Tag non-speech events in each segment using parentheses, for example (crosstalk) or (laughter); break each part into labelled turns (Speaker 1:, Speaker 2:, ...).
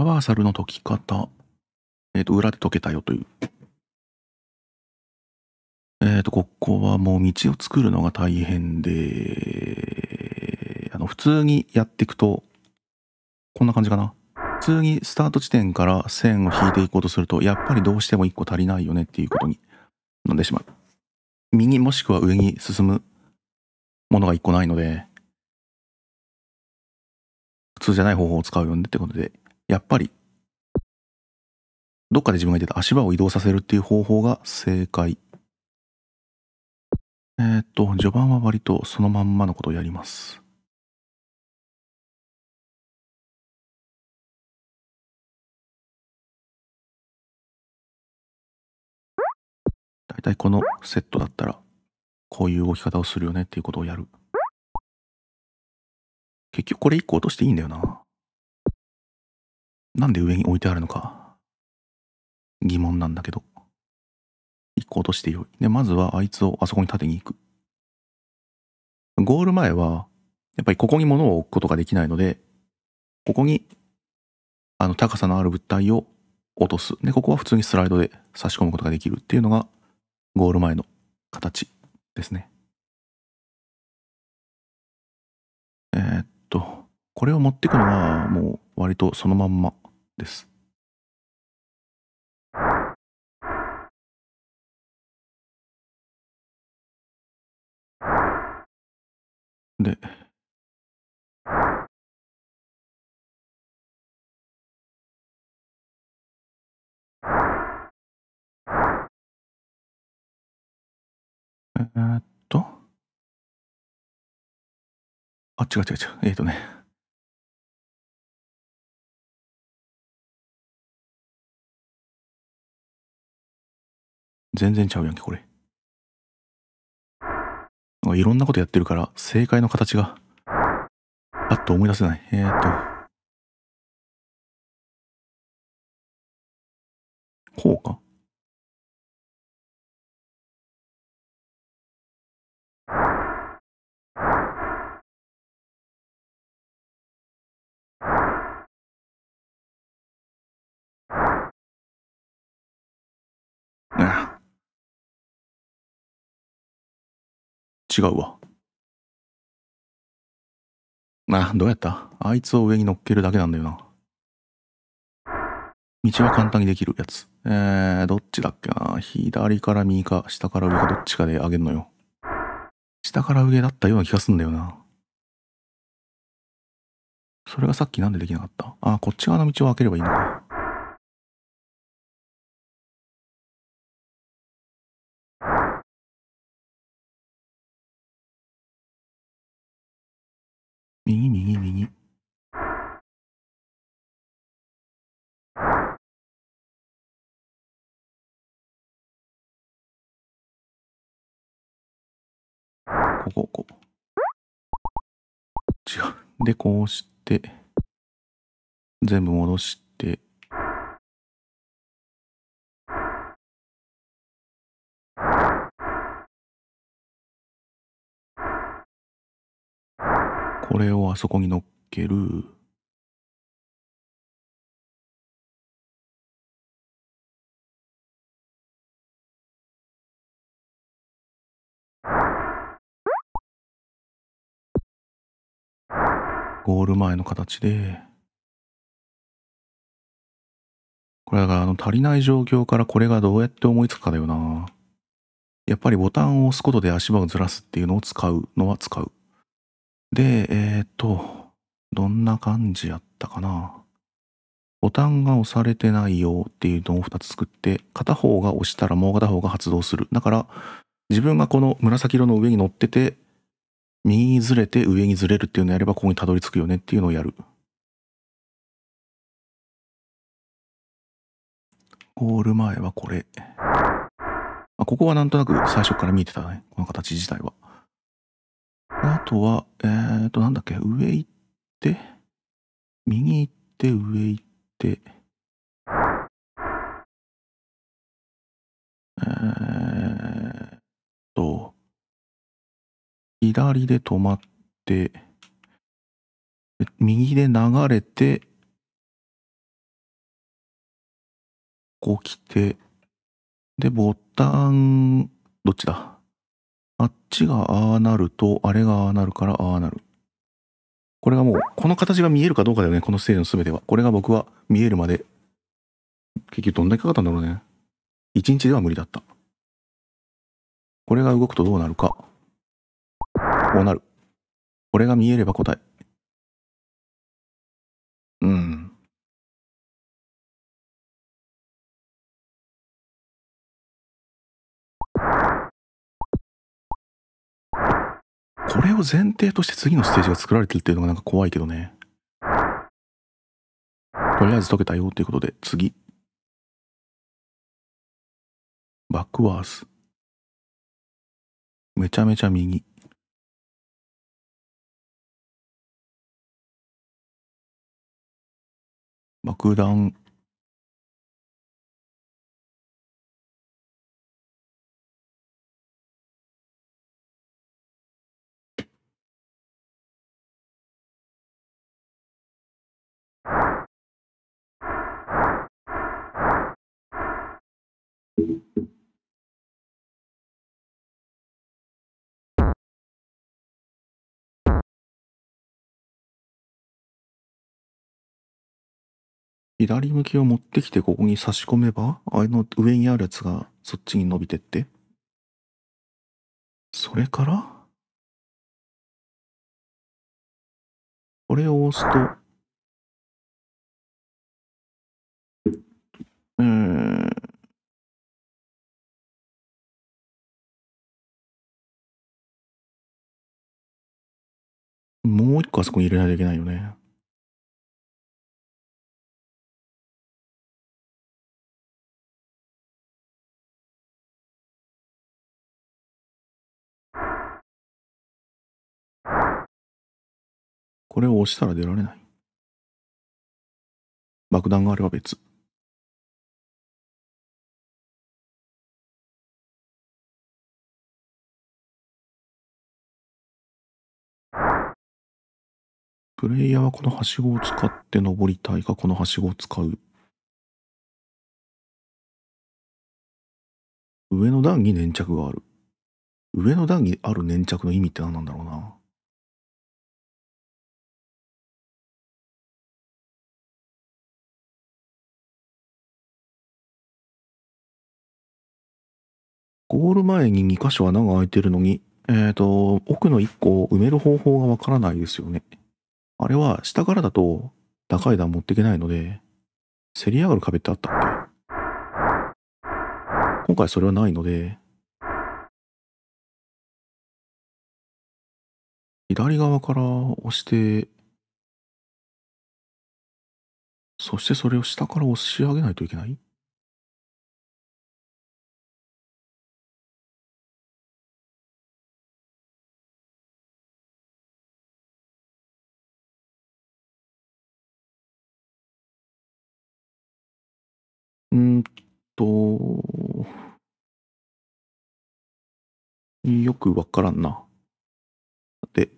Speaker 1: パワーサルの解き方。
Speaker 2: えっ、ー、と、裏で解けたよという。えっ、ー、と、ここはもう道を作るのが大変で、あの、普通にやっていくと、こんな感じかな。普通にスタート地点から線を引いていこうとすると、やっぱりどうしても1個足りないよねっていうことになんでしまう。右もしくは上に進むものが1個ないので、普通じゃない方法を使うよねってことで、やっぱりどっかで自分が言ってた足場を移動させるっていう方法が正解えー、っと序盤は割とそのまんまのことをやります
Speaker 1: 大体このセットだったらこういう動き方をするよねっていうことをやる結
Speaker 2: 局これ1個落としていいんだよななんで上に置いてあるのか疑問なんだけど一個落としてよいでまずはあいつをあそこに立てに行くゴール前はやっぱりここに物を置くことができないのでここにあの高さのある物体を落とすでここは普通にスライドで差し込むことができるっていうのがゴール前の形
Speaker 1: ですねえー、っとこれを持っていくのはもう割とそのまんまです。で、えー、っと、あ、違う違う違う、えー、っとね、全然ちゃうやんけこれいろんなことやってるから正解の形がパッと思い出せないえー、っとこうかああ違うわあどうや
Speaker 2: ったあいつを上に乗っけるだけなんだよな道は簡単にできるやつえー、どっちだっけな左から右か下から上かどっちかで上げるのよ下から上だったような気がすんだよな
Speaker 1: それがさっきなんでできなかったあこっち側の道を開ければいいのかで、こうして、全部戻して、これをあそこに乗っける。
Speaker 2: ゴール前の形で、これだからあの足りない状況からこれがどうやって思いつくかだよな。やっぱりボタンを押すことで足場をずらすっていうのを使うのは使う。で、えっ、と、どんな感じやったかな。ボタンが押されてないよっていうのを2つ作って、片方が押したらもう片方が発動する。だから、自分がこの紫色の上に乗ってて、右にずれて上にずれるっていうのをやればここにたどり着くよ
Speaker 1: ねっていうのをやる。
Speaker 2: ゴール前はこれ。あここはなんとなく最初から見えてたね。この形自体は。あとは、えっ、ー、と、なんだっけ、上行って、右行って、上行って、
Speaker 1: えー左で止まって、右で流れて、
Speaker 2: こう来て、で、ボタン、どっちだあっちがああなると、あれがああなるからああなる。これがもう、この形が見えるかどうかだよね、このステージの全ては。これが僕は見えるまで、結局どんだけかかったんだろうね。一日では無理だった。これが動くと
Speaker 1: どうなるか。こうなる。これが見えれば答え。うん。
Speaker 2: これを前提として次のステージが作られてるっていうのがなんか怖いけどね。とりあえず解けたよっていうことで次。
Speaker 1: バックワース。めちゃめちゃ右。爆弾左向きを持ってきてここに差し込めばあれの上にあるやつがそっちに伸びてってそれからこれを押すとうん。もう一個あそこに入れないといけないよね。これを押したら出られない。爆弾があれば別。プレイヤーはこのはしごを使って登りたいか、このはしごを使う。上の段に粘着がある。上の段にある粘着の意味って何なんだろうな。ゴール前に2箇所穴が開いてる
Speaker 2: のに、えっ、ー、と、奥の1個を埋める方法がわからないですよね。あれは下からだと高い段持っていけないので、せり上がる壁ってあったっけ今回それはないので、
Speaker 1: 左側から押して、そしてそれを下から押し上げないといけないと、よ
Speaker 2: くわからんな。で、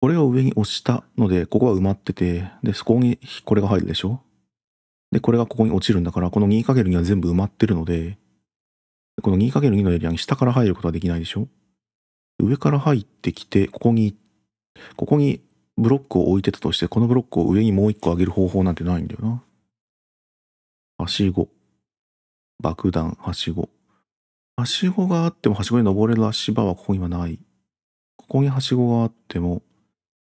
Speaker 2: これを上に押したので、ここは埋まってて、で、そこにこれが入るでしょで、これがここに落ちるんだから、この 2×2 は全部埋まってるので、この 2×2 のエリアに下から入ることはできないでしょ上から入ってきて、ここに、ここにブロックを置いてたとして、このブロックを上にもう一個上げる方法なんてないんだよな。はしご。爆弾、はしご。はしごがあっても、はしごに登れる足場はここにはない。ここにはしごがあっても、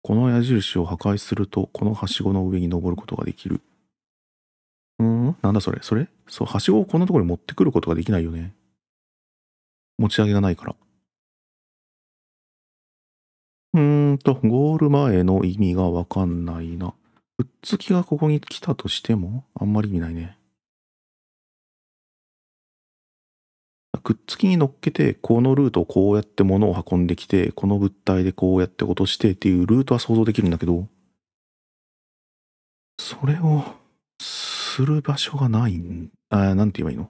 Speaker 2: この矢印を破壊すると、このはしごの上に登ることができる。うん、なんだそれそれそう、はしごをこんなところに持ってくることができないよね。持ち上げがないから。うーんと、ゴール前の意味がわかんないな。くっつきがここに来たとしても、あんまり意味ないね。くっつきに乗っけてこのルートをこうやって物を運んできてこの物体でこうやって落としてっていうルートは想像できるんだけどそれをする場所がないんあなんて言えばいいの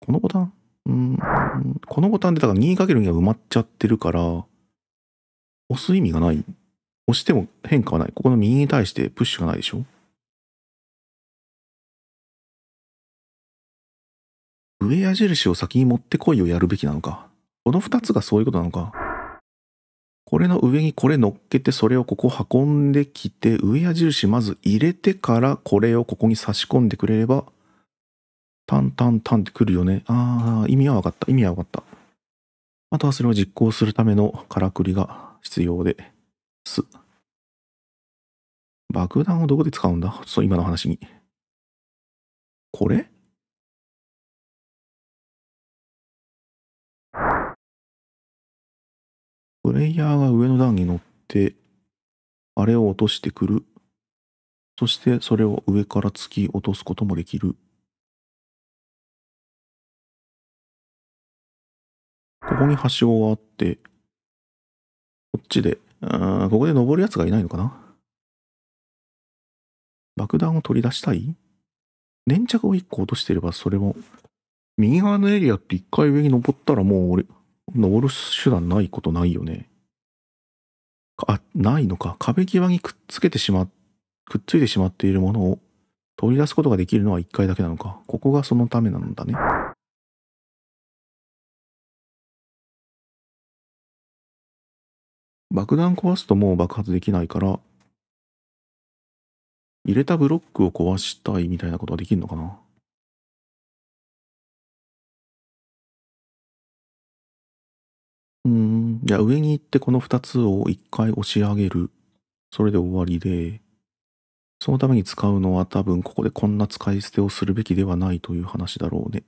Speaker 2: このボタンうんこのボタンでだから 2×2 は埋まっちゃってるから押す意味がない押しても変化はないここの右
Speaker 1: に対してプッシュがないでしょ
Speaker 2: 上矢印を先に持ってこいをやるべきなのか。この2つがそういうことなのか。これの上にこれ乗っけてそれをここ運んできて上矢印まず入れてからこれをここに差し込んでくれればタンタンタンってくるよね。ああ、意味は分かった。意味は分かった。あとはそれを実行するためのからくりが必要です。爆弾をどこで使うんだそう、今の話に。これレイヤーが上の段に乗って、あれを落としてくる。そしてそれを上から突き落とすこともできる。
Speaker 1: ここにはしごがあって、こっちで、うん、ここで登るやつがいないのかな
Speaker 2: 爆弾を取り出したい粘着を1個落としてればそれも、右側のエリアって1回上に登ったらもう俺、登る手段ないことないよね。あ、ないのか。壁際にくっつけてしま、くっついてしまっているものを取り出すことができるのは一回だけなのか。ここがそのためなんだね。
Speaker 1: 爆弾壊すともう爆発できないから、入れたブロックを壊したいみたいなことはできるのかな。。
Speaker 2: じゃあ上に行ってこの2つを1回押し上げる。それで終わりで、そのために使うのは多分ここでこんな使い捨てをするべきではないという話だろうね。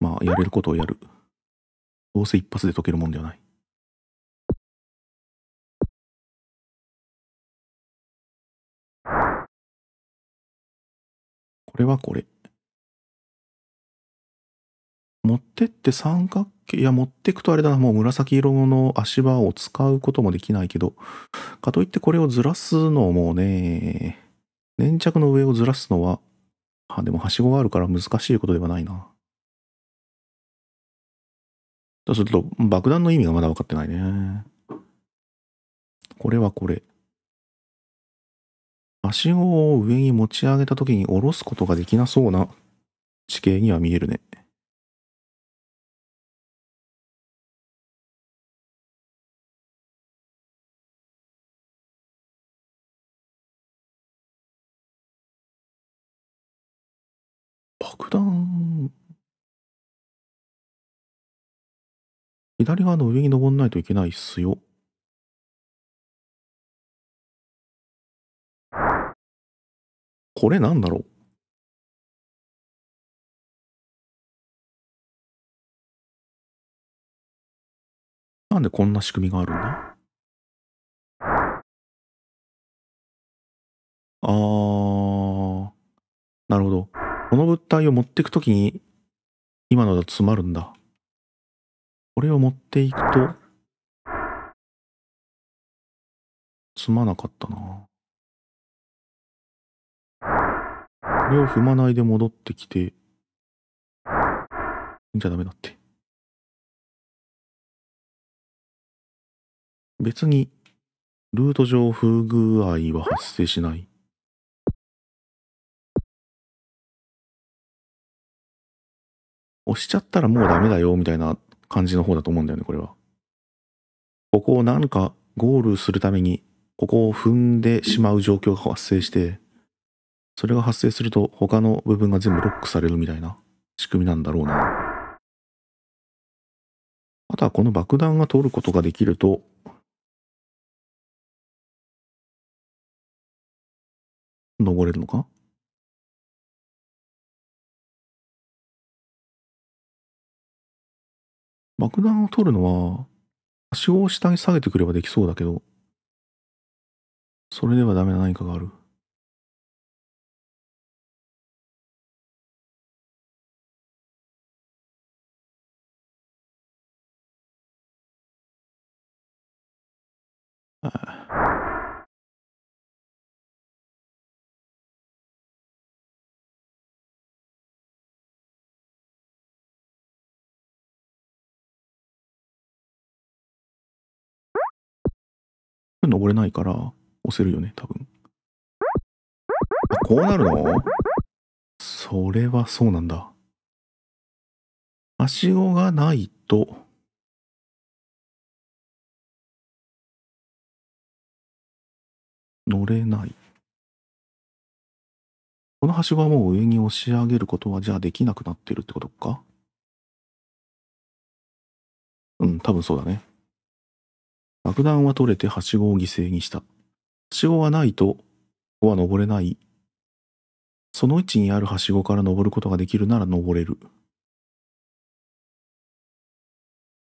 Speaker 2: まあ、やれることをやる。どうせ
Speaker 1: 一発で解けるもんではない。これはこれ。
Speaker 2: 持ってって三角いや、持ってくとあれだな、もう紫色の足場を使うこともできないけど、かといってこれをずらすのもね、粘着の上をずらすのは、あ、でもはしごがあるから難しいことではないな。そうすると、爆弾の意味がまだ分かってないね。これはこれ。はしごを上に持ち上げた時に下ろすことができなそう
Speaker 1: な地形には見えるね。左側の上に登んないといけないっすよ。これなんだろうなんでこんな仕組みがあるんだあー、なるほど。この物体を持っていくときに、今のだと詰まるんだ。これを持っていくと、すまなかったな。これを踏まないで戻ってきて、踏んじゃダメだって。別に、ルート上不具合は発生しない。
Speaker 2: 押しちゃったらもうダメだよ、みたいな感じの方だと思うんだよね、これは。ここをなんかゴールするために、ここを踏んでしまう状況が発生して、それが発生すると他の部分が全部ロックされるみたいな仕組みなんだろうな。
Speaker 1: あとはこの爆弾が通ることができると、登れるのか爆弾を取るのは、はしごを下に下げてくればできそうだけど、それではダメな何かがある。ああ。れ登れないから、押
Speaker 2: せるよね、多分。あ、こうなるのそれはそうなんだ。はしごがないと、
Speaker 1: 乗れない。このはしごはもう上に押し上げることはじゃあできなくなってるってことか
Speaker 2: うん、多分そうだね。爆弾は取れてはしごを犠牲にした。はしごはないと、ここは登れない。その位置にあるはしごから登ることができるなら登れる。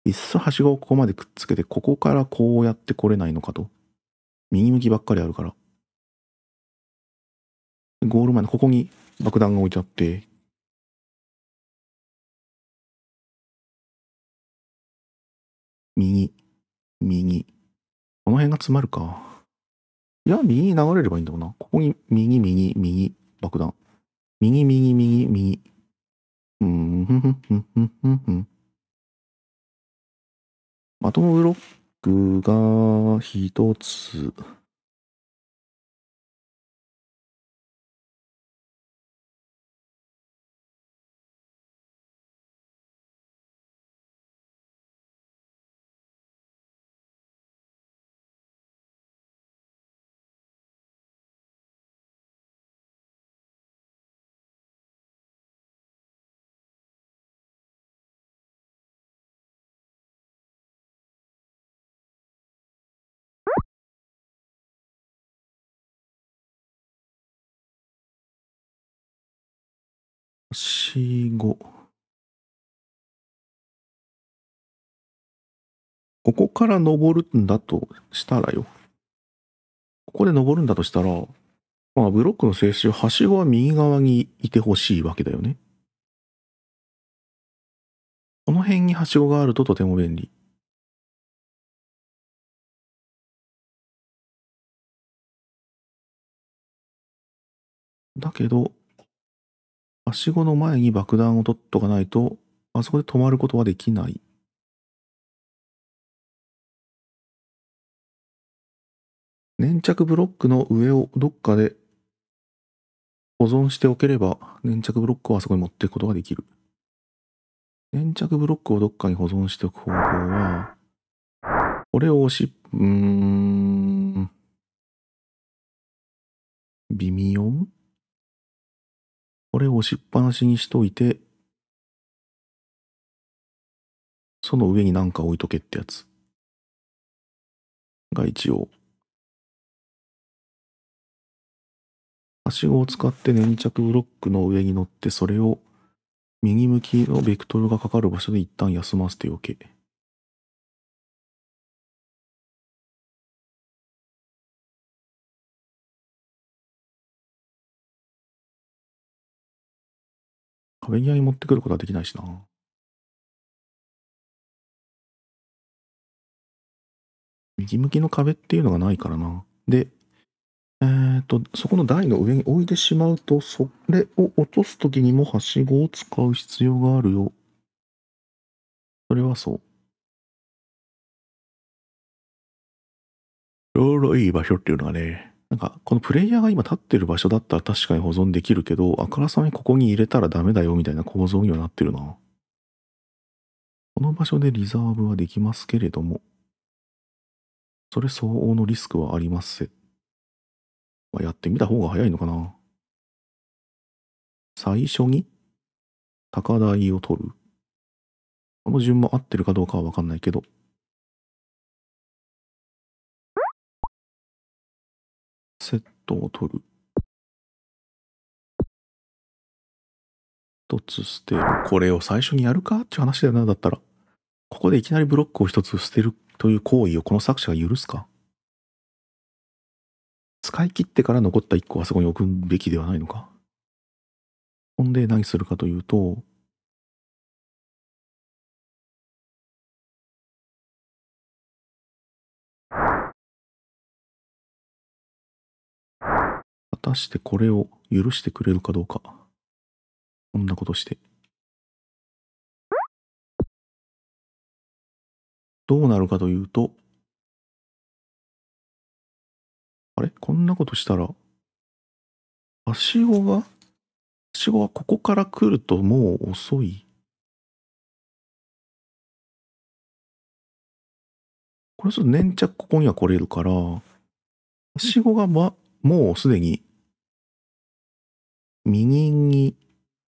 Speaker 2: いっそはしごをここまでくっつけて、ここからこうやって来れないのかと。右向きばっかりあるから。ゴール前のここに爆弾が置いてあって、右、右。辺が詰まるか。いや、右に流れればいいんだろうな。ここに、右、右、右、爆弾。右、右、右、右。うん、ふんふんふんふんふんふん。
Speaker 1: アトムブロックが一つ。
Speaker 2: ここから登るんだとしたらよ。ここで登るんだとしたら、まあブロックの静止、はしごは右側にいてほしいわけだよね。この辺にはしごがあるととても便利。
Speaker 1: だけど、はしごの前に爆弾を取っとかないと、あそこで止まることはできない。粘着ブロッ
Speaker 2: クの上をどっかで保存しておければ、粘着ブロックをあそこに持っていくことができる。粘着ブロックをどっかに保存しておく方法は、これを押し、うーん、
Speaker 1: 微妙これを押しっぱなしにしといて、その上に何か置いとけってやつが一応。
Speaker 2: はしごを使って粘着ブロックの上に乗って、それを右向きのベクトルがかかる場所で一旦休ませておけ。
Speaker 1: 壁際に持ってくることはできないしな。
Speaker 2: 右向きの壁っていうのがないからな。で、えっ、ー、と、そこの台の上に置いてしまうと、それを落とすときにもはしごを使う必要があるよ。それはそう。ちょうどいい場所っていうのがね、なんかこのプレイヤーが今立ってる場所だったら確かに保存できるけどあからさまにここに入れたらダメだよみたいな構造にはなってるなこの場所でリザーブはできますけれどもそれ相応のリスクはありますせ、
Speaker 1: まあ、やってみた方が早いのかな最初に高台を取るこの順も合ってるかどうかはわかんないけどトを取る。
Speaker 2: 一つ捨てる。これを最初にやるかっていう話だよな、だったら。ここでいきなりブロックを一つ捨てるという行為をこの作者が許すか使い切ってから残った一個はそこに置くべきではないのかほんで何す
Speaker 1: るかというと、たしてこれを許してくれるかどうか。こんなことして。どうなるかというと、あれこんなことしたら、はしごがはしごはここから来るともう遅い。これちょっと粘着ここには来れるから、はしごが
Speaker 2: ま、もうすでに右に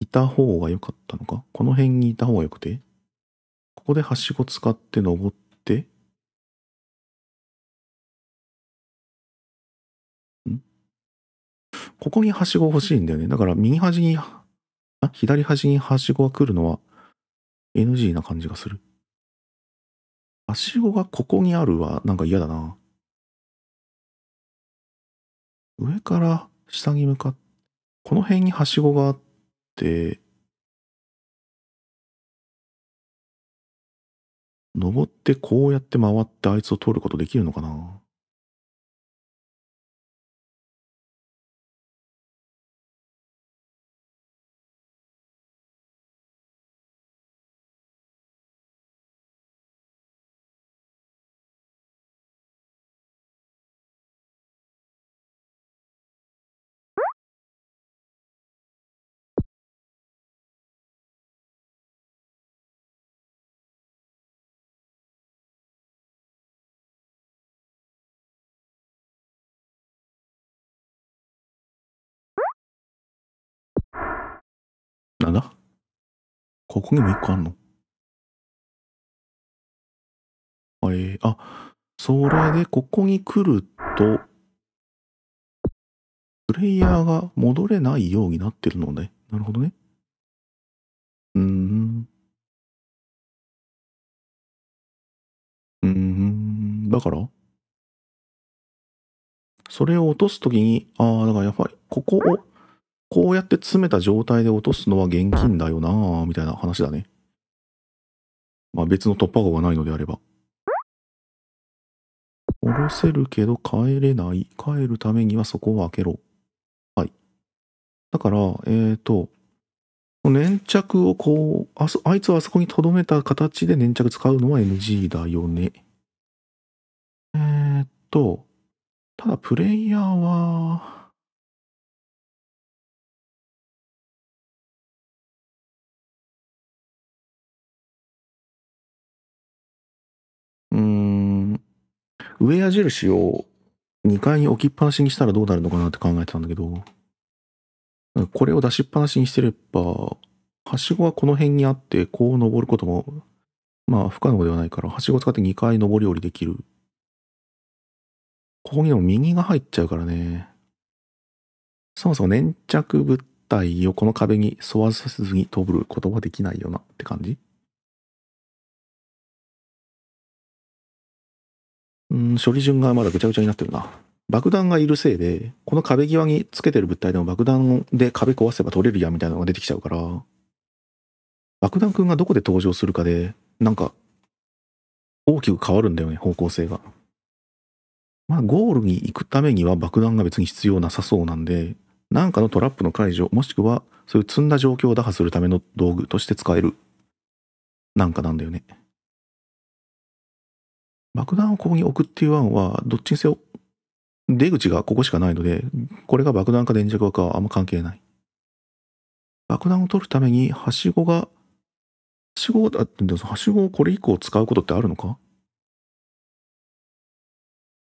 Speaker 2: いた方が良かったのかこの辺にいた方が良くてここではしご使って登ってんここにはしご欲しいんだよねだから右端にあ左端にはしごが来るのは NG な感じがする
Speaker 1: はしごがここにあるはなんか嫌だな上から下に向かってこの辺にはしごがあって、登ってこうやって回ってあいつを通ることできるのかなここにも1個あるの
Speaker 2: えー、あ、それでここに来ると、プレイヤーが戻れないようになってるのね。なるほどね。
Speaker 1: うーん。
Speaker 2: うーん。だからそれを落とすときに、ああ、だからやっぱり、ここをこうやって詰めた状態で落とすのは現金だよなぁ、みたいな話だね。まあ別の突破口がないのであれば。下ろせるけど帰れない。帰るためにはそこを開けろ。はい。だから、えっ、ー、と、粘着をこう、あそ、あいつはあそこに留めた形で粘着使うのは NG だよね。えっ、ー、と、ただプレイヤー
Speaker 1: は、
Speaker 2: うーん、上矢印を2階に置きっぱなしにしたらどうなるのかなって考えてたんだけど、これを出しっぱなしにしてれば、はしごはこの辺にあって、こう登ることも、まあ不可能ではないから、はしごを使って2階登り降りできる。ここにでも右が入っちゃうからね。そもそも粘着物体をこの壁に沿わせ
Speaker 1: ずに飛ぶことはできないよなって感じ
Speaker 2: うん、処理順がまだぐちゃぐちゃになってるな。爆弾がいるせいで、この壁際につけてる物体でも爆弾で壁壊せば取れるやみたいなのが出てきちゃうから、爆弾くんがどこで登場するかで、なんか、大きく変わるんだよね、方向性が。まあ、ゴールに行くためには爆弾が別に必要なさそうなんで、なんかのトラップの解除、もしくは、そういう積んだ状況を打破するための道具として使える、なんかなんだよね。爆弾をここに置くっていう案は、どっちにせよ、出口がここしかないので、これが爆弾か電磁石かはあんま関係ない。爆弾を取るために、はしごが、はしごだってんはしごをこれ以降使うことってあるのか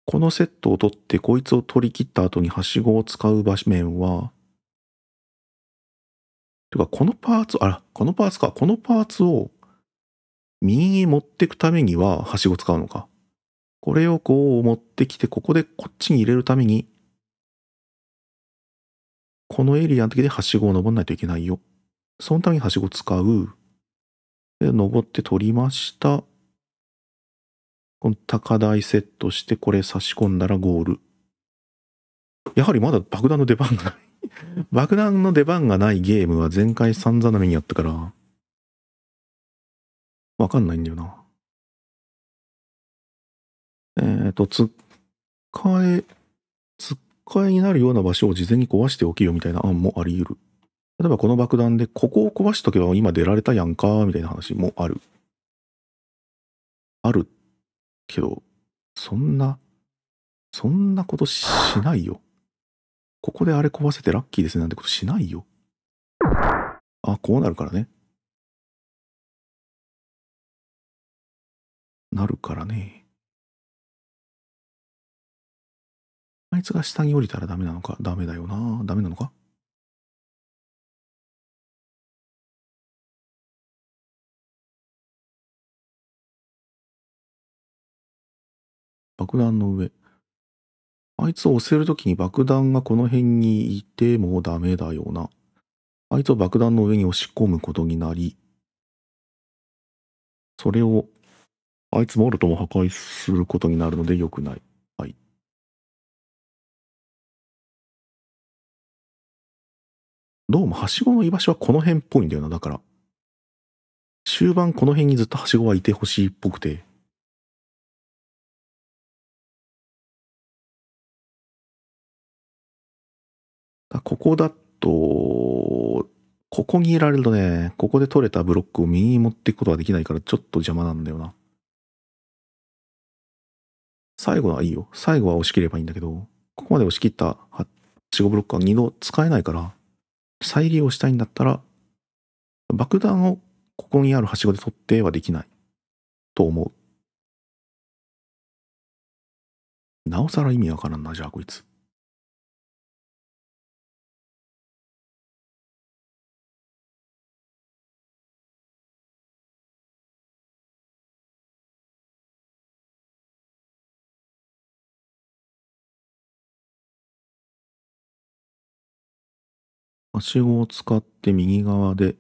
Speaker 2: このセットを取って、こいつを取り切った後にはしごを使う場面は、てか、このパーツ、あら、このパーツか、このパーツを右に持ってくためにははしご使うのか。これをこう持ってきて、ここでこっちに入れるために、このエリアの時ではしごを登らないといけないよ。そのためにはしご使う。で、登って取りました。この高台セットして、これ差し込んだらゴール。やはりまだ爆弾の出番がない爆弾の出番がないゲームは前回散々な目にあったから、わかんないんだよな。えっ、ー、と、つっかえ、つっかえになるような場所を事前に壊しておきよみたいな案もあり得る。例えばこの爆弾で、ここを壊しとけば今出られたやんか、みたいな話もある。あるけど、そんな、そんなことしないよ。ここであれ壊せてラッキーですねなんてことしないよ。あ、
Speaker 1: こうなるからね。なるからね。あいつが下に降りたらダメなのかダメだよな。ダメなのか
Speaker 2: 爆弾の上。あいつを押せるときに爆弾がこの辺にいてもダメだよな。あいつを爆弾の上に押し込むことになり、それをあいつ
Speaker 1: もあるとも破壊することになるので良くない。はい。どうも、はしごの居場所はこの辺っぽいんだよな。だから、終盤この辺にずっとはしごはいてほしいっぽくて。
Speaker 2: ここだと、ここにいられるとね、ここで取れたブロックを右に持っていくことはできないからちょっと邪魔なんだよな。最後はいいよ。最後は押し切ればいいんだけど、ここまで押し切った8 5ブロックは2度使えないから、再利用したいんだったら、爆弾をここにあるはしごで取ってはできない。と思
Speaker 1: う。なおさら意味わからんな、じゃあこいつ。はしごを使って右側で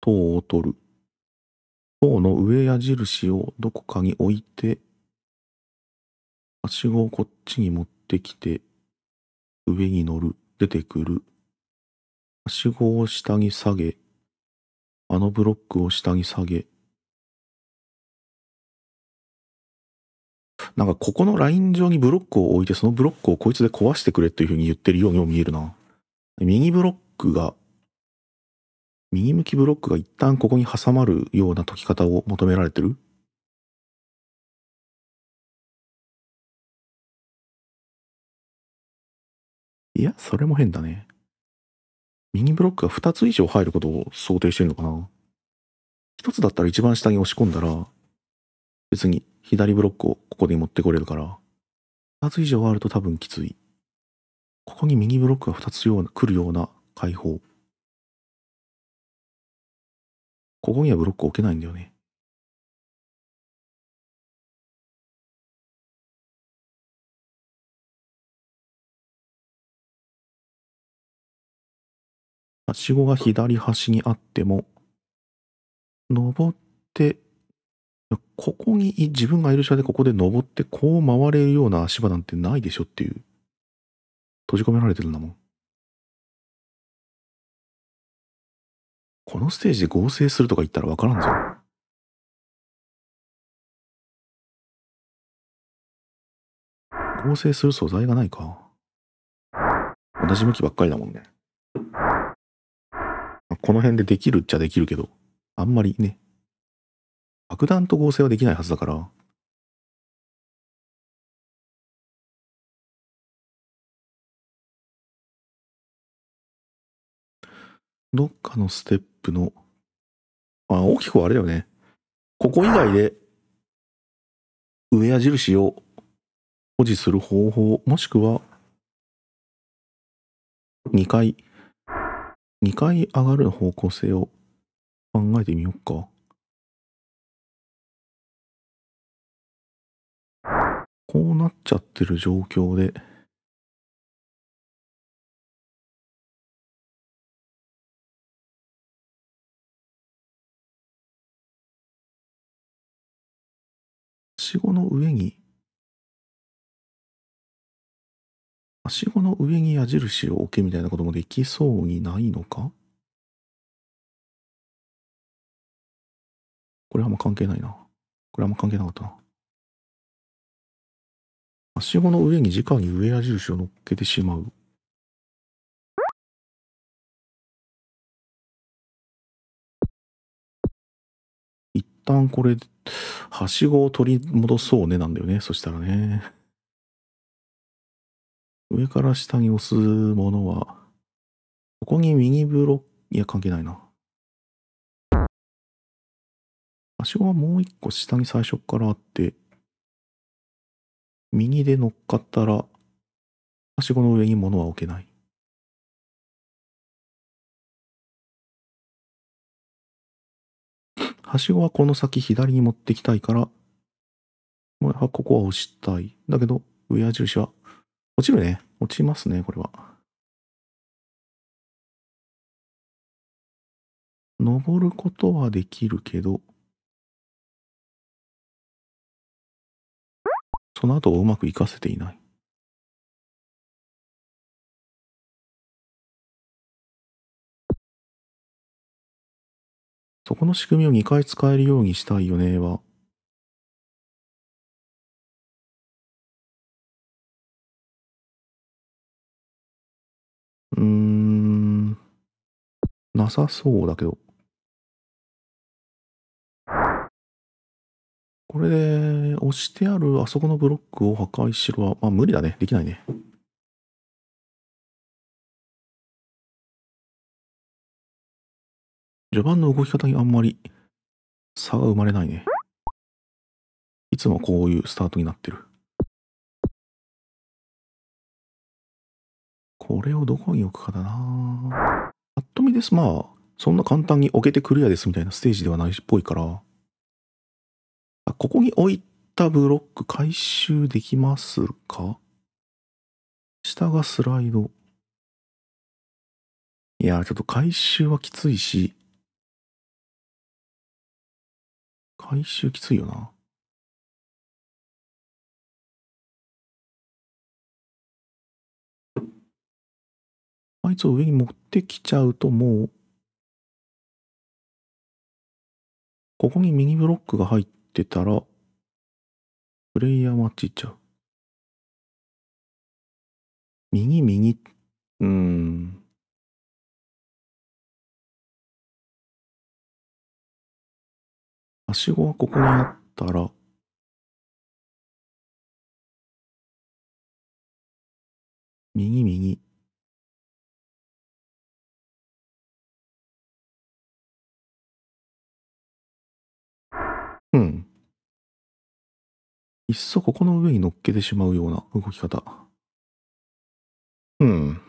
Speaker 1: 塔を取る。塔の上矢印を
Speaker 2: どこかに置いて、はしごをこっちに持ってきて、上に乗る、出てくる。はしごを下に下げ、あのブロックを下に下げ。なんかここのライン上にブロックを置いて、そのブロックをこいつで壊してくれっていうふうに言ってるようにも見えるな。右ブロックが、右向きブロックが一旦ここに挟まるような解き方を求められてるいや、それも変だね。右ブロックが2つ以上入ることを想定してるのかな ?1 つだったら一番下に押し込んだら、別に左ブロックをここで持ってこれるから、2つ以上あると多分きつい。ここに右ブロックが2つような来るような解放
Speaker 1: ここにはブロック置けないんだよねはしごが左
Speaker 2: 端にあっても、登って、ここに自分がいる車でここで登ってこう回れるような足場なんてないでしょっていう。閉じ込められてるんだもん。
Speaker 1: このステージで合成するとか言ったら分からんぞ。合成する素材がないか。
Speaker 2: 同じ向きばっかりだもんね。この辺でできるっちゃできるけど、あんまりね。爆弾と合成はでき
Speaker 1: ないはずだから、どっ
Speaker 2: かのステップの、あ、大きくはあれだよね。ここ以外で、上矢印を保持する方法、もしくは、
Speaker 1: 2回、2回上がる方向性を考えてみようか。こうなっちゃってる状況で、しごの上に、はしごの上に矢印を置けみたいなこともできそうにないのかこれはあんま関係ないな。これはあんま関係なかったな。はしごの上に直に上矢印を乗っけてしまう。旦これ、は
Speaker 2: しごを取り戻そうねなんだよね。そしたらね。上から下に押すものは、ここに右ブロック、いや関
Speaker 1: 係ないな。はしごはもう一個下に最初からあって、右で乗っかったら、はしごの上に物は置けない。はしごはこの先左に持ってきたいから、ここは押したい。だけど、上矢印は、落ちるね。落ちますね、これは。登ることはできるけど、その後をうまく活かせていない。そこの仕組みを2回使えるようにしたいよねは、うん、なさ
Speaker 2: そうだけど。これで、押してあるあそこのブロックを破壊しろは、まあ無理だね。できないね。
Speaker 1: 序盤の動き方にあんまり差が生まれないね。いつもこういうスタートになってる。
Speaker 2: これをどこに置くかだなぱっと見です。まあ、そんな簡単に置けてクリアですみたいなステージではないっぽいから、あここに置いたブロック回収できますか下がスライド。いや、ちょっと回収はきつ
Speaker 1: いし、回収きついよな。あいつを上に持ってきちゃうともう、ここにミニブロックが入ってたら、プレイヤーマちいっちゃう。右右、うーん。はしごはここにあったら、右右。うん。いっそここの上に乗っけてしまうような動き方。うん。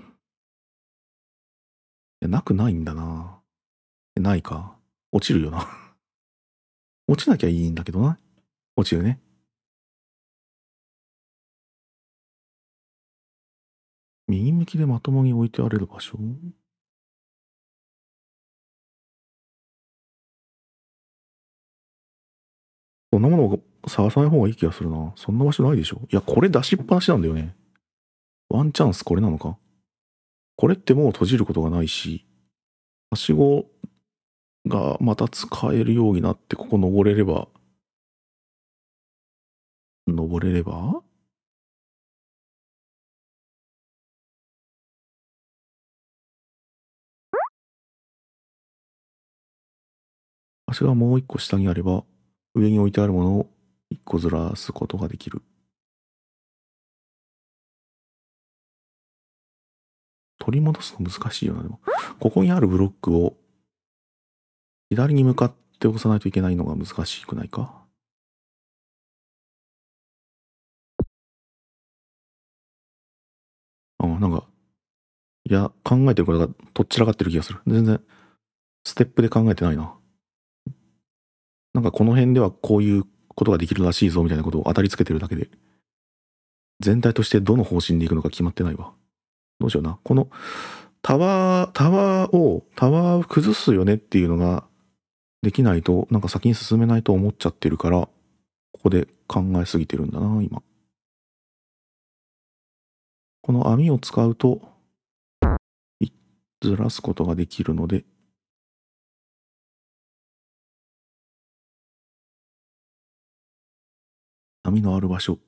Speaker 1: なくないんだな。ないか。落ちるよな落ちなきゃいいんだけどな。落ちるね。右向きでまともに置いてあれる場所そんなものを
Speaker 2: 探さない方がいい気がするな。そんな場所ないでしょ。いや、これ出しっぱなしなんだよね。ワンチャンスこれなのかこれってもう閉じることがないし、はしごがまた使えるようになって、ここ登れれば、
Speaker 1: 登れれば足がもう一個下にあれば、上に置いてあるものを一個ずらすことができる。取り戻すの難しいよな、でも。ここにあるブロックを左に向かって押さないといけないのが難しくないか
Speaker 2: あ、なんか、いや、考えてることがとっちらかってる気がする。全然、ステップで考えてないな。なんかこの辺ではこういうことができるらしいぞみたいなことを当たりつけてるだけで、全体としてどの方針でいくのか決まってないわ。どうしような。このタワー、タワーを、タワーを崩すよねっていうのが、できないと、なんか先に進めないと思っちゃってるから、ここで考えすぎてるんだな、今。こ
Speaker 1: の網を使うと、ずらすことができるので、網のある場所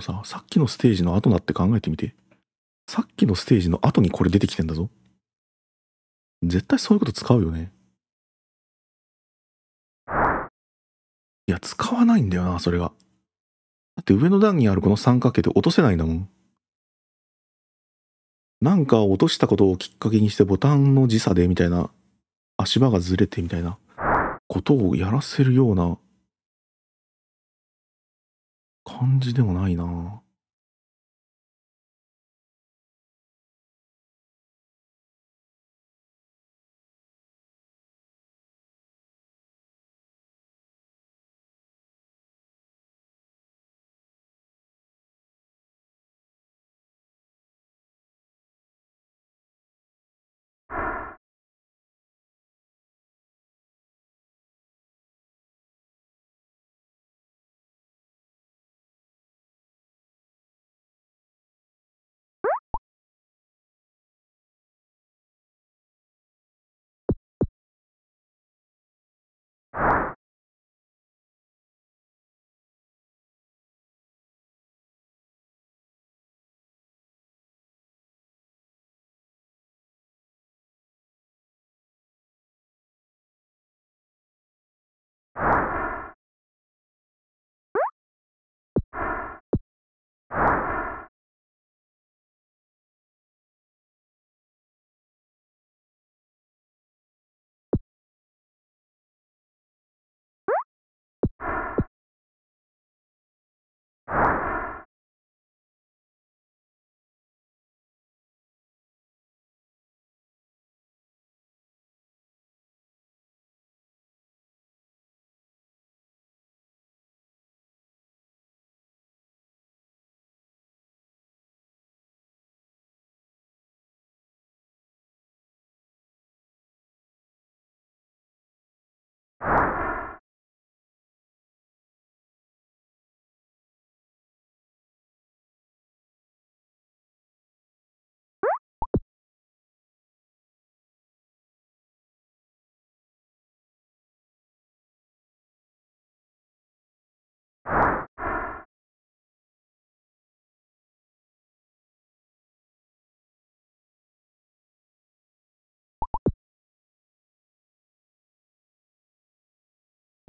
Speaker 2: もささっきのステージの後だって考えてみてさっきのステージの後にこれ出てきてんだぞ絶対そういうこと使うよね
Speaker 1: いや使わないんだよなそれがだ
Speaker 2: って上の段にあるこの三角形で落とせないんだもんなんか落としたことをきっかけにしてボタンの時差でみたいな足場がずれてみたいなことをやらせるような
Speaker 1: 感じでもないな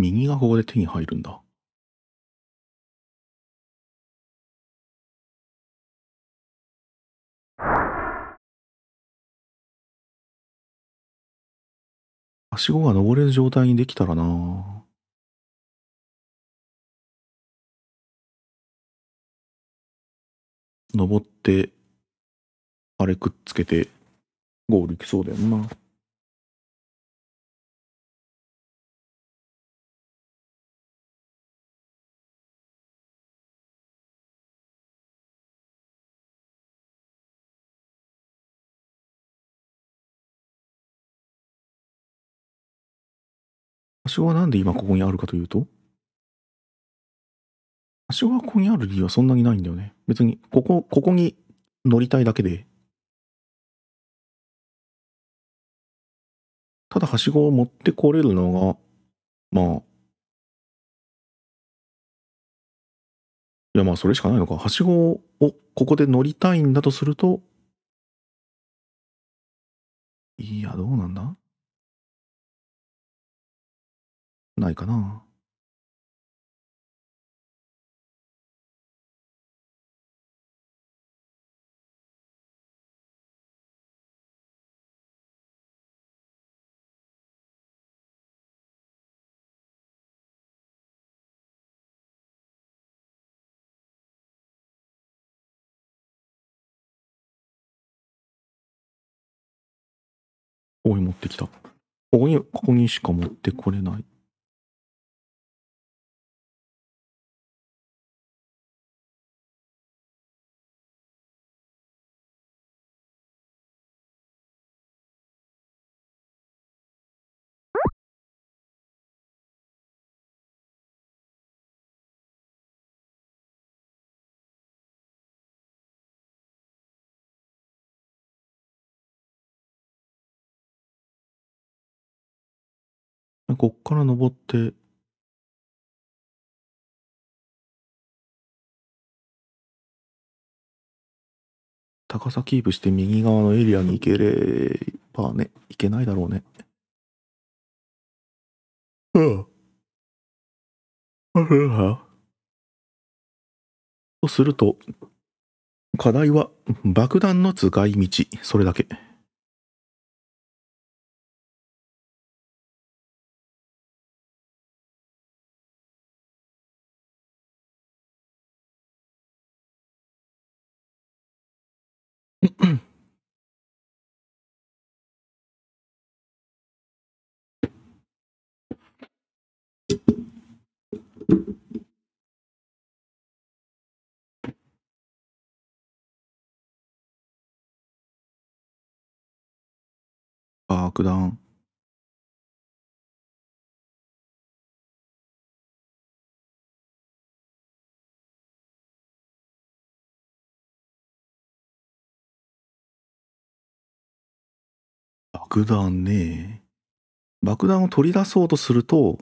Speaker 1: 右がここで手に入るんだ。はしごが登れる状態にできたらな登って、あれくっつけて、ゴール行きそうだよな。
Speaker 2: 所はなんで今ここにあるかというと、
Speaker 1: 場所がここにある
Speaker 2: 理由はそんなにないんだよね。別に、ここ、ここに乗りたいだけで。
Speaker 1: ただ、はしごを持ってこれるのが、まあ、いやまあそれしかないのか。はしごをここで乗りたいんだとすると、いや、どうなんだないかな。ここに持ってきた。ここに、ここにしか持ってこれない。こっから登って、高さキープして右側のエリアに行ければね、行けないだろうね。うん。とすると、課題は爆弾の使い道、それだけ。九段爆弾ね爆弾を取り出そうとすると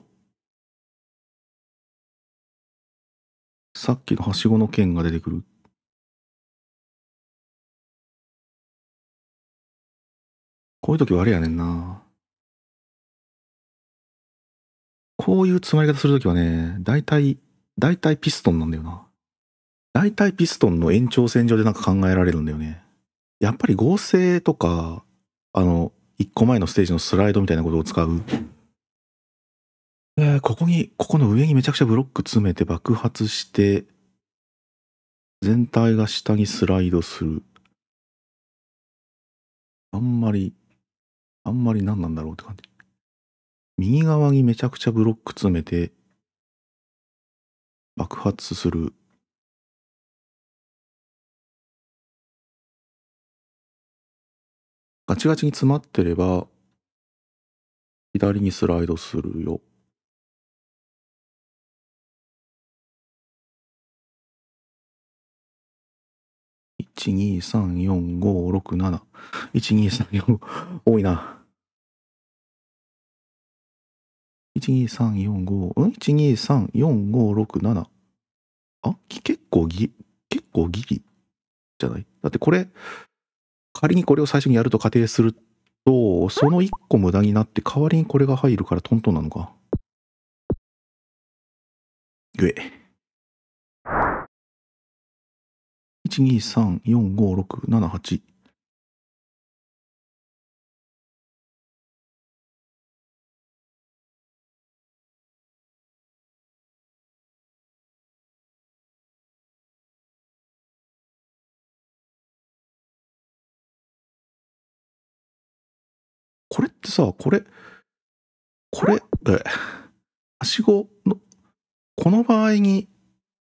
Speaker 1: さっきのはしごの剣が出てくるこういう時はあれやねんな。
Speaker 2: こういう詰まり方するときはね、大体、大体ピストンなんだよな。大体ピストンの延長線上でなんか考えられるんだよね。やっぱり合成とか、あの、一個前のステージのスライドみたいなことを使う。えー、ここに、ここの上にめちゃくちゃブロック詰めて爆発して、全体が下にスライドする。あんまりあんまり何なんだろうって感じ。右側にめちゃくちゃブロック詰めて、爆発する。
Speaker 1: ガチガチに詰まってれば、左にスライドするよ。1234567。
Speaker 2: 12345多いな。12345うん ?1234567。あ結構ぎ、結構ギリじゃないだってこれ、仮にこれを最初にやると仮定すると、その1個無駄になって代わりにこれが入るからトントンなのか。
Speaker 1: ぐえ。1 2 3 4 5 6 7 8これってさ、これ、これ、え、
Speaker 2: はしごの、この場合に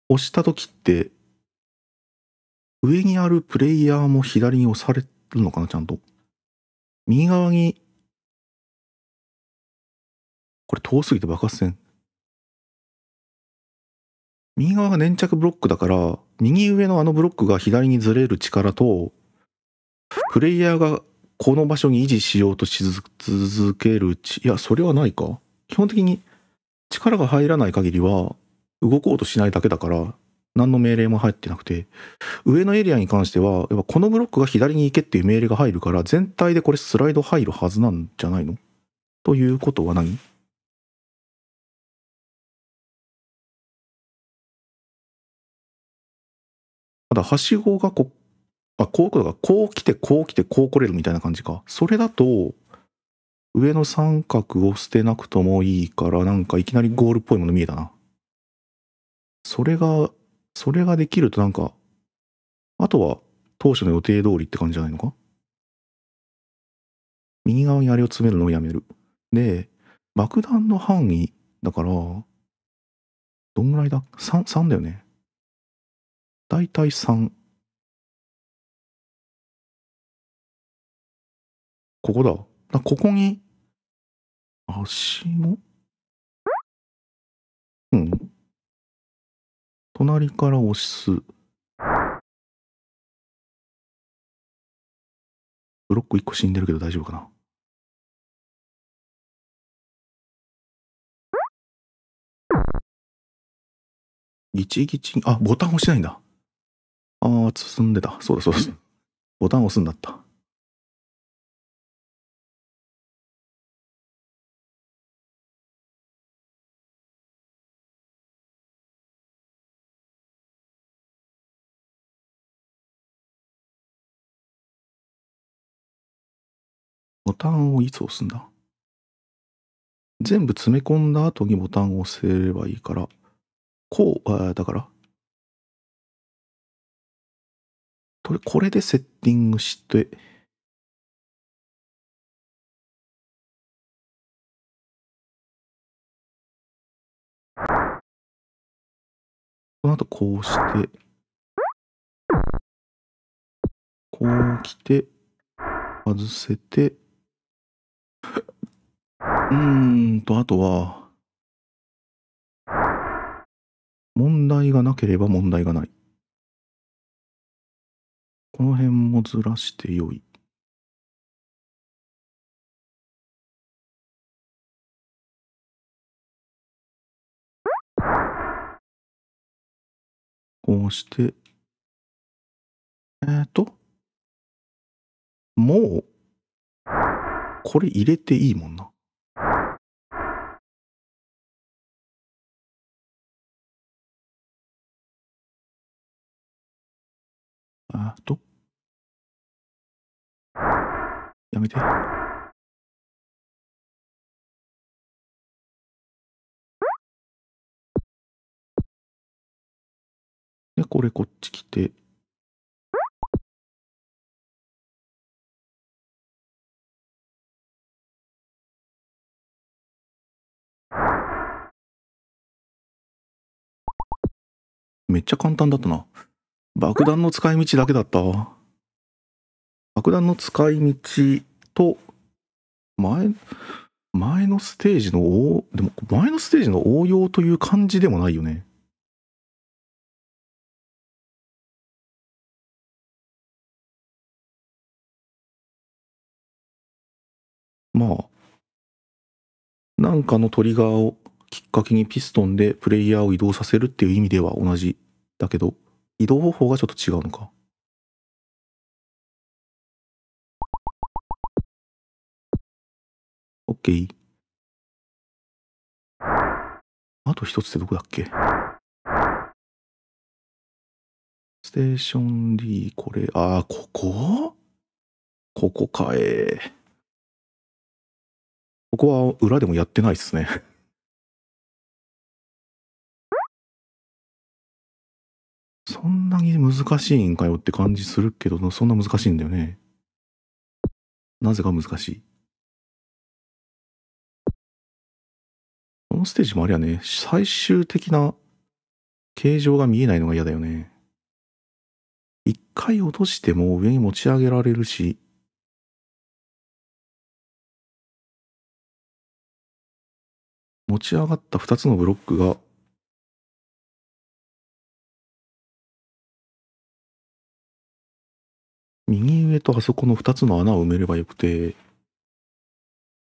Speaker 2: 押した時って、上にあるプレイヤーも左に押されるのかな、ちゃ
Speaker 1: んと。右側に、これ
Speaker 2: 遠すぎて爆発せん。右側が粘着ブロックだから、右上のあのブロックが左にずれる力と、プレイヤーがこの場所に維持しようとし続けるいや、それはないか。基本的に力が入らない限りは、動こうとしないだけだから、何の命令も入ってなくて、上のエリアに関しては、やっぱこのブロックが左に行けっていう命令が入るから、全体でこれスライド入るはずなんじゃないのということは何ただ、はしごがこ、あ、こう来るか、こう来て、こう来て、こう来れるみたいな感じか。それだと、上の三角を捨てなくともいいから、なんかいきなりゴールっぽいもの見えたな。それがそれができるとなんか、あとは当初の予定通りって感じじゃないのか右側にあれを詰めるのをやめる。で、爆弾の範囲だから、どんぐらいだ ?3、3だよね。
Speaker 1: だいたい3。ここだ。だここに、足もうん。隣から押す。ブロック1個死んでるけど大丈夫かなギチギチ、あ、ボタン押してないんだ。ああ、進んでた。そうだそうだ。ボタン押すんだった。ボタンをいつ押すんだ全部詰め込んだ後にボタンを押せればいいから、こう、あだから、これ、これでセッティングして、その後こうして、こう来て、
Speaker 2: 外せて、うーんと、あとは、問題がなければ問題がな
Speaker 1: い。この辺もずらしてよい。こうして、えっ、ー、と、もう、これ入れていいもんな。あとやめて。で、これこっち来て。めっちゃ簡単だった
Speaker 2: な。爆弾の使い道だけだった。爆弾の使い道と、前、前のステージの応、でも前のステージの応用という感じでもないよね。まあ、なんかのトリガーをきっかけにピストンでプレイヤーを移動させるっていう意味では同じだけど移動方法がちょっと違うのか。
Speaker 1: OK。あと一つってどこだっけステーション D、これ、ああ、ここここかえー。ここは裏でもやってないっすねそんなに難しいんかよって感じするけど、そんな難しいんだよね。なぜか難しい。
Speaker 2: このステージもありゃね、最終的な形状が見えないのが嫌だよね。一回落としても上に持ち上げられるし、
Speaker 1: 持ち上がった二つのブロックが右上とあそこの2つの穴を埋
Speaker 2: めればよくて、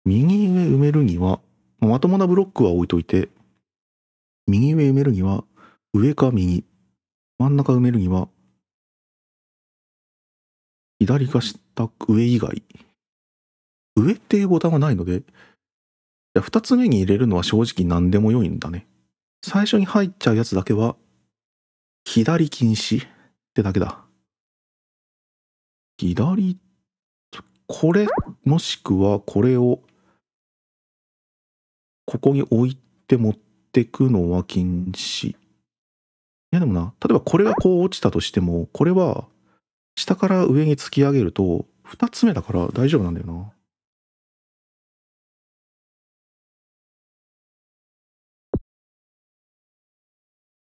Speaker 2: 右上埋めるには、まともなブロックは置いといて、右上埋めるには、上か右。真ん
Speaker 1: 中埋めるには、左か下、上以外。
Speaker 2: 上っていうボタンがないので、じゃ2つ目に入れるのは正直何でも良いんだね。最初に入っちゃうやつだけは、左禁止ってだけだ。左、これ、もしくはこれを、ここに置いて持ってくのは禁止。いやでもな、例えばこれがこう落ちたとしても、これは下から上に突き上げると、2つ目だか
Speaker 1: ら大丈夫なんだよな。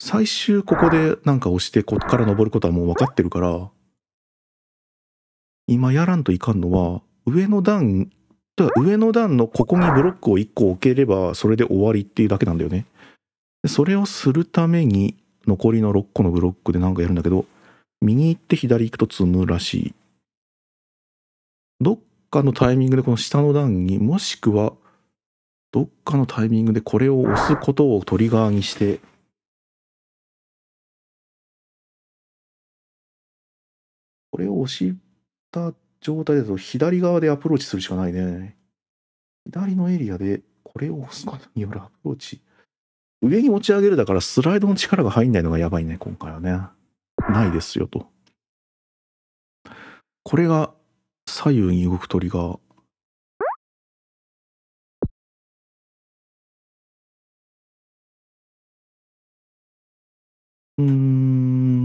Speaker 1: 最終ここでなんか押して
Speaker 2: こっから登ることはもう分かってるから今やらんといかんのは上の段上の段のここにブロックを1個置ければそれで終わりっていうだけなんだよね。それをするために残りの6個のブロックで何かやるんだけど右行って左行くと積むらしい。どっかのタイミングでこの下の段にもしくはどっかのタイミングでこれを押すことをトリガーにしてこれを押しった状態だと左側でアプローチするしかないね。左のエリアでこれを押すことによるアプローチ。上に持ち上げるだからスライドの力が入んないのがやばいね、今回はね。ないですよと。これが左右
Speaker 1: に動く鳥が。うん。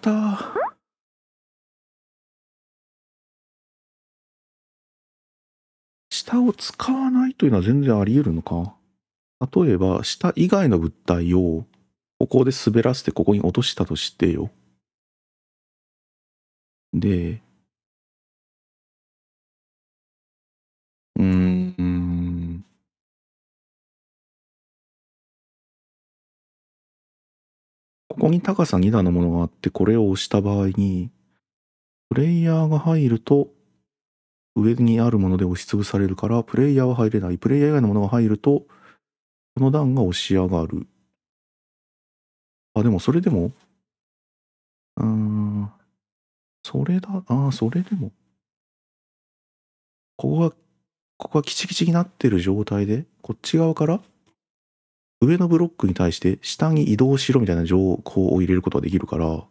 Speaker 1: した下を使わないと
Speaker 2: いうのは全然あり得るのか例えば下以外の物体をここで滑らせてここに落としたとしてよで
Speaker 1: ここに高さ2
Speaker 2: 段のものがあってこれを押した場合にプレイヤーが入ると上にあるもので押しつぶされるからプレイヤーは入れないプレイヤー以外のものが入るとこの段が押し上がるあでもそれでもうーんそれだああそれでもここがここがキチキチになってる状態でこっち側から上のブロックに対して下に移動しろみたいな情報を入れることができるから、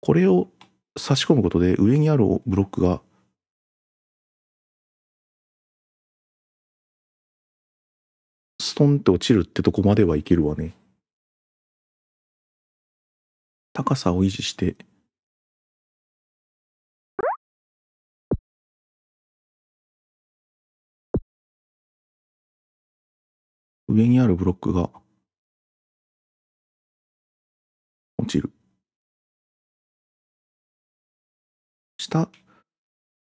Speaker 2: これを差し込むことで上にあるブロックが
Speaker 1: ストンって落ちるってとこまではいけるわね。高さを維持して上にあるブロックが落ちる。下、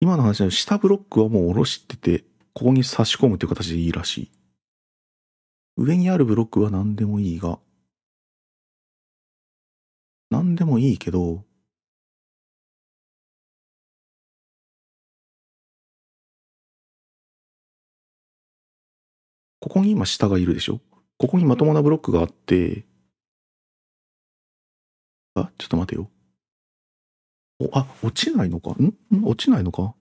Speaker 1: 今
Speaker 2: の話は下ブロックはもう下ろしてて、ここに差し込むという形でいいらしい。上にあるブロックは何でもいいが、
Speaker 1: 何でもいいけど、ここに今
Speaker 2: 下がいるでしょここにまともなブロックがあって、あ、ちょっと待てよ。お、あ、落ちないのかん落ちないのか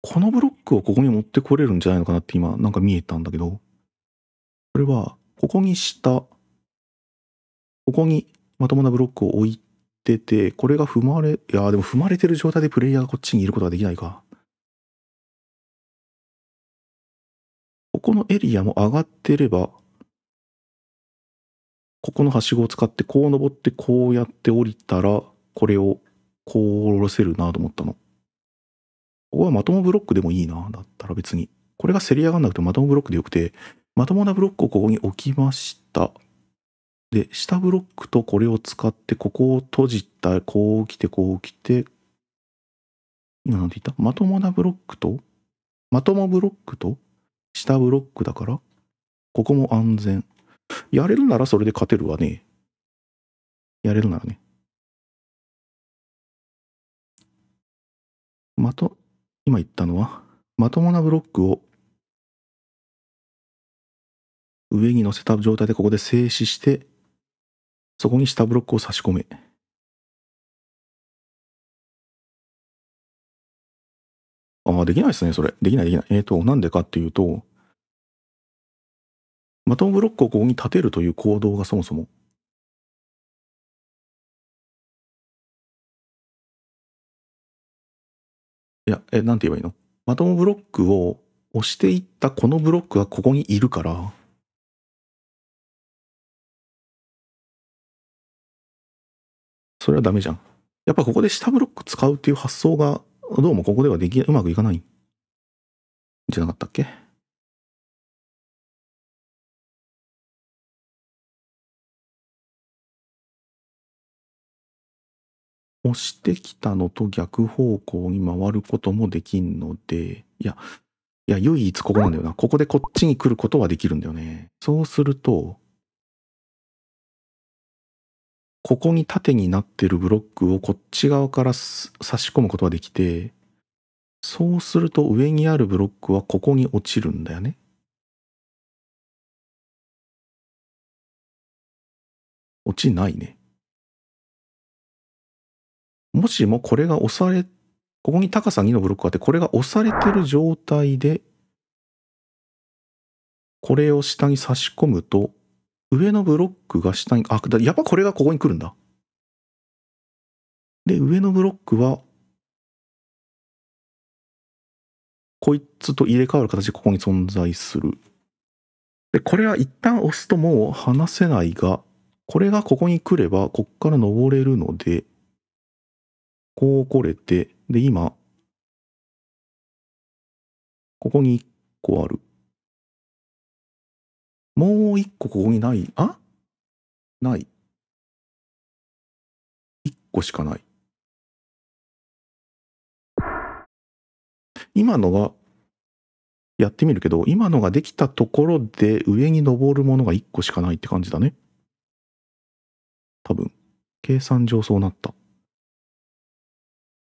Speaker 1: このブロックをここに持ってこれるんじ
Speaker 2: ゃないのかなって今なんか見えたんだけど、これは、ここに下、ここにまともなブロックを置いてて、これが踏まれ、いや、でも踏まれてる状態でプレイヤーがこっちにいることができないか。ここのエリアも上がってれば、ここのはしごを使ってこう登ってこうやって降りたら、これをこう下ろせるなと思ったの。ここはまともブロックでもいいな、だったら別に。これが競り上がんなくてまともブロックでよくて、まともなブロックをここに置きました。で下ブロックとこれを使ってここを閉じたこう来てこう来て今何て言ったまともなブロックとまともブロックと下ブロックだからここも安全やれるならそれで勝
Speaker 1: てるわねやれるならねまと今言ったのはまともなブロックを上に乗せた状態でここで静止してそこに下ブロックを差し込め。ああ、できないですね、それ。できない、できない。えっ、ー、と、なんでかっていうと、まともブロックをここに立てるという行動がそもそも。いや、え、なんて言えばいいのまともブロックを押していったこのブロックがここにいるから、それはダメじゃん。やっぱここで下ブロック使うっていう発想が、どうもここではでき、うまくいかないんじゃなかったっけ押してきたの
Speaker 2: と逆方向に回ることもできんので、いや、いや、唯一ここなんだよな。ここでこっちに来ることはできるんだよね。そうすると、ここに縦になってるブロックをこっち側から差し込むことができて、そうすると上にあるブロックはここに落
Speaker 1: ちるんだよね。
Speaker 2: 落ちないね。もしもこれが押され、ここに高さ2のブロックがあって、これが押されてる状態で、これを下に差し込むと、上のブロックが下に、あ、やっぱこれがここに来るんだ。で、上のブロックは、こいつと入れ替わる形でここに存在する。で、これは一旦押すともう離せないが、これがここに来れば、こっから登れるので、こう来れて、で、今、ここに1
Speaker 1: 個ある。もう一個ここにない、あない。一個しかない。
Speaker 2: 今のが、やってみるけど、今のができたところで上に登るものが一個しかないって感じだね。多分。計算上そうなった。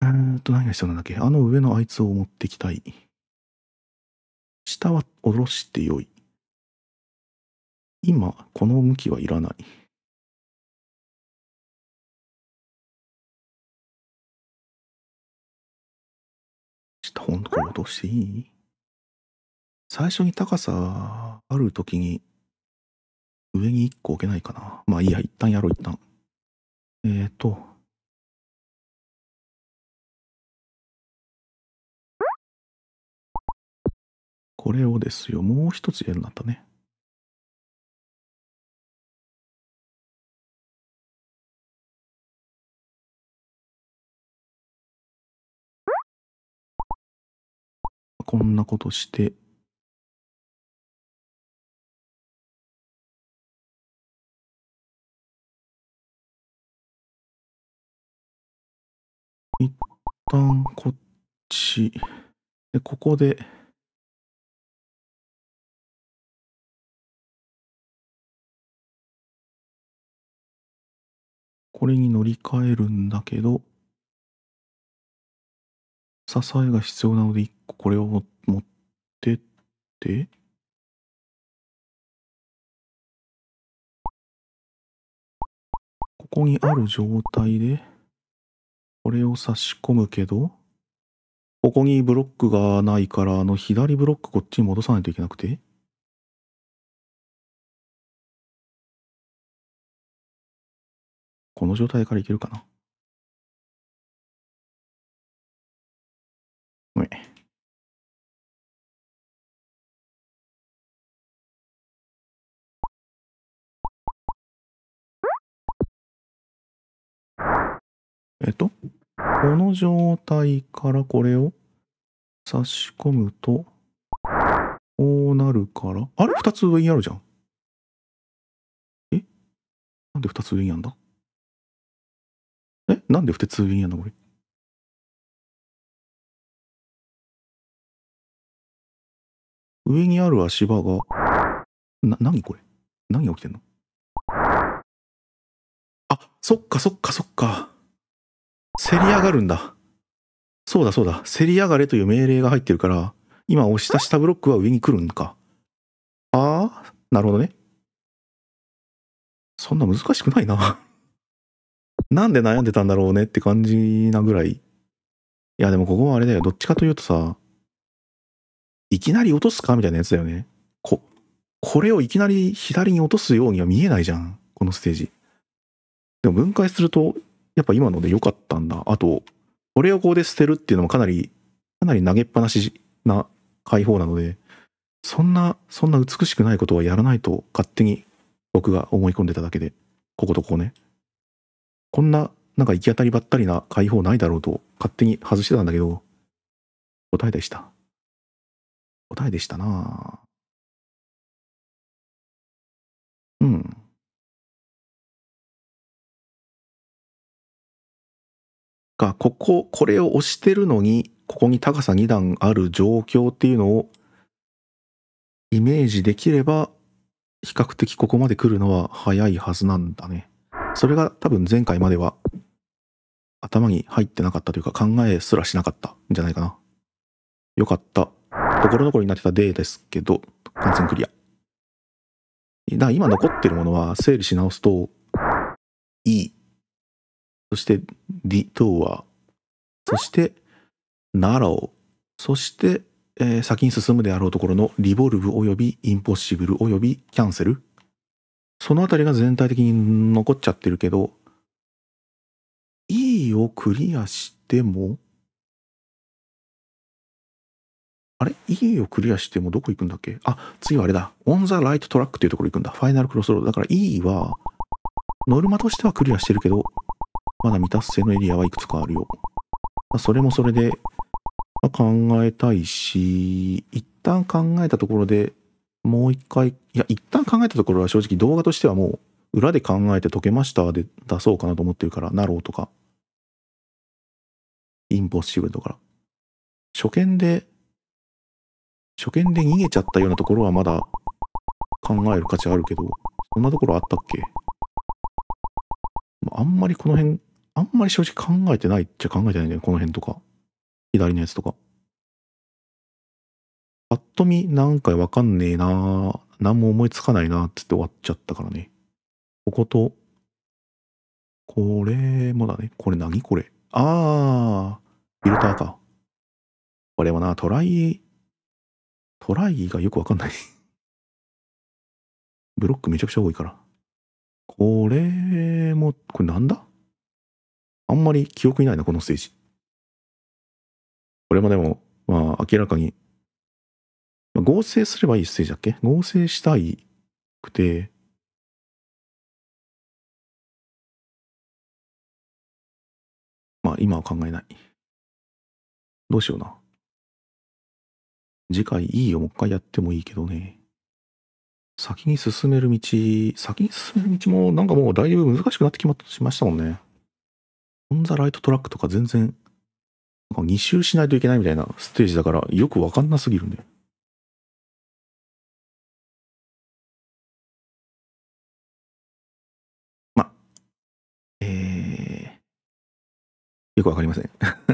Speaker 2: えーっと、何が必要なんだっけあの上のあいつを持ってきたい。下は下ろしてよい。今この向きはいらない
Speaker 1: ちょっと本当これ落としていい最初に高さある時に上に1個置けないかなまあいいや一旦やろう一旦えっ、ー、とこれをですよもう一つやるんだったねこんなことして、一旦こっち。で、ここで、これに乗り換えるんだけど、支えが必要なので一これを持ってって
Speaker 2: ここにある状態でこれを差し込むけどここにブロックがないからあの左ブロックこっちに
Speaker 1: 戻さないといけなくてこの状態からいけるかなこの
Speaker 2: 状態からこれを差し込むと、こうなるから、あれ二つ上にあるじゃん。
Speaker 1: えなんで二つ上にあるんだえなんで二つ上にあんだこれ。
Speaker 2: 上にある足場が、な、何これ何が起きてんのあ、そっかそっかそっか。せり上がるんだ。そうだそうだ。せり上がれという命令が入ってるから、今押した下ブロックは上に来るんか。ああ、なるほどね。そんな難しくないな (laughs) なんで悩んでたんだろうねって感じなぐらい。いや、でもここはあれだよ。どっちかというとさ、いきなり落とすかみたいなやつだよね。こ、これをいきなり左に落とすようには見えないじゃん。このステージ。でも分解するとやっぱ今ので良かったんだ。あと、これをここで捨てるっていうのもかなり、かなり投げっぱなしな解放なので、そんな、そんな美しくないことはやらないと勝手に僕が思い込んでただけで、こことここね。こんな、なんか行き当たりばったりな解放ないだろうと勝手に外してたんだけど、答えでした。答えでした
Speaker 1: なうん。がここ
Speaker 2: これを押してるのにここに高さ2段ある状況っていうのをイメージできれば比較的ここまで来るのは早いはずなんだね。それが多分前回までは頭に入ってなかったというか考えすらしなかったんじゃないかな。よかった。ところどころになってたーですけど、完全クリア。だ今残ってるものは整理し直すと、いい。そして、リトーア、そして、ナラオ、そして、えー、先に進むであろうところのリボルブ及びインポッシブル及びキャンセル。そのあたりが全体的に残っちゃってるけど、E をクリアしても、あれ ?E をクリアしてもどこ行くんだっけあ、次はあれだ。オンザライトトラックというところ行くんだ。ファイナルクロスロード。だから E は、ノルマとしてはクリアしてるけど、まだ未達成のエリアはいくつかあるよ。まあ、それもそれで、まあ、考えたいし、一旦考えたところでもう一回、いや、一旦考えたところは正直動画としてはもう裏で考えて解けましたで出そうかなと思ってるから、なろうとか、インポッシブルとか。初見で、初見で逃げちゃったようなところはまだ考える価値あるけど、そんなところあったっけあんまりこの辺あんまり正直考えてないっちゃ考えてないんだよ、この辺とか。左のやつとか。ぱっと見なんかわかんねえな何も思いつかないなっつって終わっちゃったからね。ここと、これもだね。これ何これ。あー、フィルターか。これはな、トライ、トライがよくわかんないブロックめちゃくちゃ多いから。これも、これなんだあんまり記憶にないな、このステージ。これもでも、まあ明らかに、まあ、合
Speaker 1: 成すればいいステージだっけ合成したいくて、まあ今は考えない。どうしような。次回いいよ、もう一回やって
Speaker 2: もいいけどね。先に進める道、先に進める道もなんかもうだいぶ難しくなってきましましたもんね。オンザライトトラックとか全然、なんか2周しないといけないみたいなステージだから、よくわかんなすぎるね。ま、えー、よくわかりません。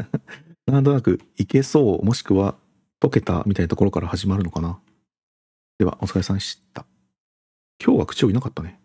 Speaker 2: (laughs) なんとなく、いけそう、もしくは、解けたみたいなところから始まるのかな。では、お疲れさんでした。今日は口をいなかったね。